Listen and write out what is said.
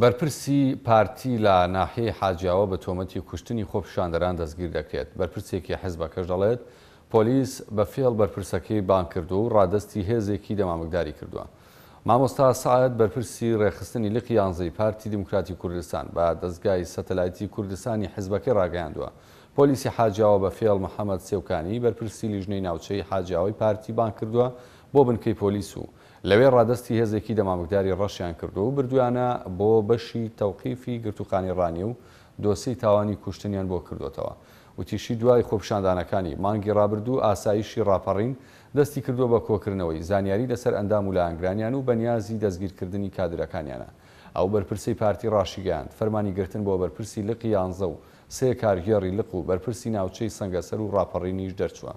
بەرپرسی پارتی لە ناحەیە حاجیاوە بە تۆمەتی کوشتنی خۆپشاندەران دەستگیر دەکرێت بەرپرسێکی حەزبەکەش دەڵێت پۆلیس بە فێڵ بەرپرسەکەی بان کردو و ڕادستی هێزێکی دەمامکداری کردووە. مامۆستا سعات بەرپرسی ڕێخستنی لقی یانزەی پارتی دموکراتی کوردستان بە دەستگای سەتەلایتی کوردستانی حزبەکە ڕاگەاندووە. پۆلیسی حاجاوە بە فێڵ محەممەد سێوکانی بەرپرسی لیژنەی ناوچەی حاجاوی پارتی بان کردووە بۆ بنکەی پۆلیس و لەوێ ڕادستی هێزێکی دەمامکداری ڕەشیان کردو و بردویانە بۆ بەشی تەوقیفی گرتوخانی ڕانی و دۆسی تاوانی کوشتنیان بۆ کردوتەوە وتیشی دوای خۆپشاندانەکانی مانگی ڕابردوو ئاساییشی ڕاپەڕین دەستی کردو بە کۆکردنەوەی زانیاری لەسەر ئەندام و لایەنگرانیان و بەنیازی دەستگیرکردنی کادرەکانیانە ئەو بەرپرسی پارتی ڕاشیگەیان فەرمانی گرتن بۆ بەرپرسی لقی یانزە و سێ کارگێڕی لق و بەرپرسی ناوچەی سنگەسەر و ڕاپەڕینیش دەرچووە